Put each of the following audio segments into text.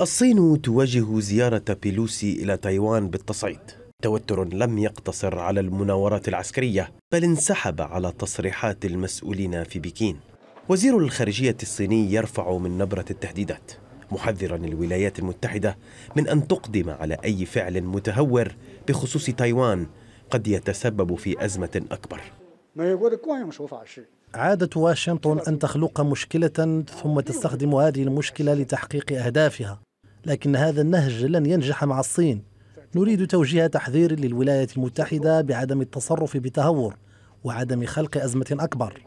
الصين تواجه زيارة بيلوسي إلى تايوان بالتصعيد توتر لم يقتصر على المناورات العسكرية بل انسحب على تصريحات المسؤولين في بكين وزير الخارجية الصيني يرفع من نبرة التهديدات محذرا الولايات المتحدة من أن تقدم على أي فعل متهور بخصوص تايوان قد يتسبب في أزمة أكبر عادة واشنطن أن تخلق مشكلة ثم تستخدم هذه المشكلة لتحقيق أهدافها لكن هذا النهج لن ينجح مع الصين نريد توجيه تحذير للولايات المتحدة بعدم التصرف بتهور وعدم خلق أزمة أكبر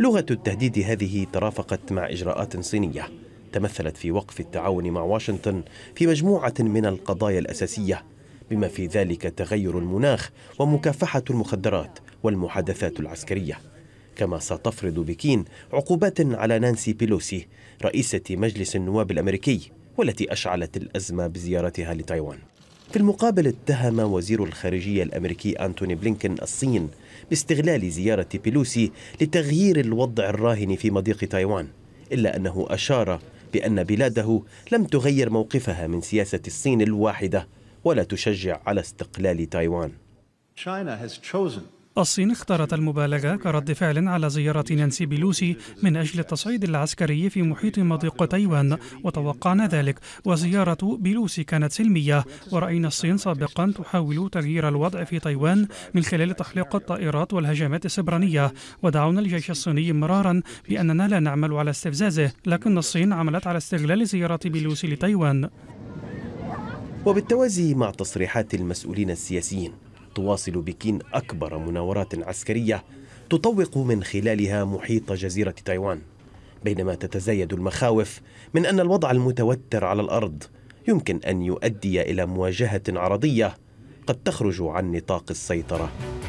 لغة التهديد هذه ترافقت مع إجراءات صينية تمثلت في وقف التعاون مع واشنطن في مجموعة من القضايا الأساسية بما في ذلك تغير المناخ ومكافحة المخدرات والمحادثات العسكرية كما ستفرض بكين عقوبات على نانسي بيلوسي رئيسة مجلس النواب الأمريكي والتي أشعلت الأزمة بزيارتها لتايوان في المقابل اتهم وزير الخارجية الأمريكي أنتوني بلينكن الصين باستغلال زيارة بيلوسي لتغيير الوضع الراهن في مضيق تايوان إلا أنه أشار بأن بلاده لم تغير موقفها من سياسة الصين الواحدة ولا تشجع على استقلال تايوان China has chosen الصين اختارت المبالغة كرد فعل على زيارة نانسي بيلوسي من أجل التصعيد العسكري في محيط مضيق تايوان وتوقعنا ذلك وزيارة بيلوسي كانت سلمية ورأينا الصين سابقا تحاول تغيير الوضع في تايوان من خلال تحليق الطائرات والهجمات السبرانية ودعونا الجيش الصيني مرارا بأننا لا نعمل على استفزازه لكن الصين عملت على استغلال زيارة بيلوسي لتايوان وبالتوازي مع تصريحات المسؤولين السياسيين تواصل بكين أكبر مناورات عسكرية تطوق من خلالها محيط جزيرة تايوان بينما تتزايد المخاوف من أن الوضع المتوتر على الأرض يمكن أن يؤدي إلى مواجهة عرضية قد تخرج عن نطاق السيطرة